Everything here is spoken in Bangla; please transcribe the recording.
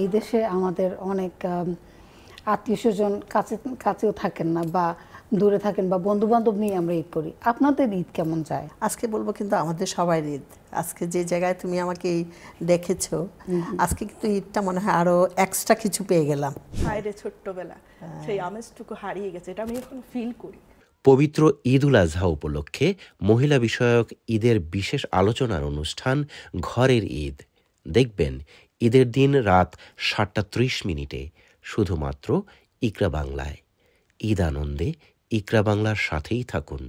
এই দেশে আমাদের অনেক আত্মীয় স্বজন কাছে কাছেও থাকেন না বা দূরে থাকেন বা বন্ধু বান্ধব নিয়ে আমরা ঈদ করি আপনাদের ঈদ কেমন যায় আজকে বলবো কিন্তু আমাদের সবাই ঈদ আজকে যে জায়গায় তুমি আমাকে দেখেছ আজকে কিন্তু ঈদটা মনে হয় আরো এক্সট্রা কিছু পেয়ে গেলাম বাইরে ছোট্টবেলা হ্যাঁ। সেই আমেজটুকু হারিয়ে গেছে এটা আমি এখন ফিল করি পবিত্র ঈদ উল আজহা উপলক্ষে মহিলা বিষয়ক ঈদের বিশেষ আলোচনার অনুষ্ঠান ঘরের ঈদ দেখবেন ঈদের দিন রাত সাতটা ত্রিশ মিনিটে শুধুমাত্র ইকরা বাংলায় ঈদ আনন্দে ইকরা বাংলার সাথেই থাকুন